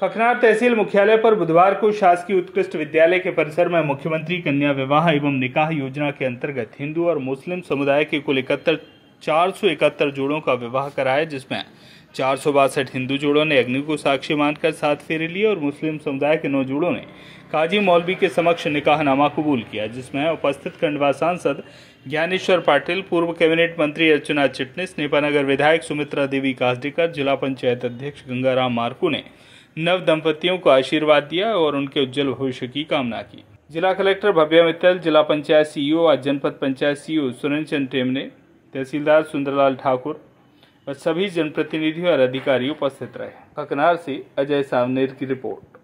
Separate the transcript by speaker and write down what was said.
Speaker 1: खखनार तहसील मुख्यालय पर बुधवार को शासकीय उत्कृष्ट विद्यालय के परिसर में मुख्यमंत्री कन्या विवाह एवं निकाह योजना के अंतर्गत हिंदू और मुस्लिम समुदाय के कुल इकहत्तर चार सौ इकहत्तर जोड़ों का विवाह कराया जिसमें चार सौ बासठ हिंदू जोड़ों ने अग्नि को साक्षी मानकर सात फेरे लिए और मुस्लिम समुदाय के नौ जोड़ों ने काजी मौलवी के समक्ष निकाहनामा कबूल किया जिसमें उपस्थित खंडवा सांसद ज्ञानेश्वर पाटिल पूर्व कैबिनेट मंत्री अर्चना चिटनिस नेपानगर विधायक सुमित्रा देवी काजडीकर जिला पंचायत अध्यक्ष गंगाराम मार्कू ने नव दंपतियों को आशीर्वाद दिया और उनके उज्जवल भविष्य की कामना की जिला कलेक्टर भव्य मित्तल जिला पंचायत सीईओ और जनपद पंचायत सीईओ सुरेंद्र चंद टेम ने तहसीलदार सुंदरलाल ठाकुर और सभी जनप्रतिनिधियों और अधिकारी उपस्थित रहे ककनार से अजय सावनेर की रिपोर्ट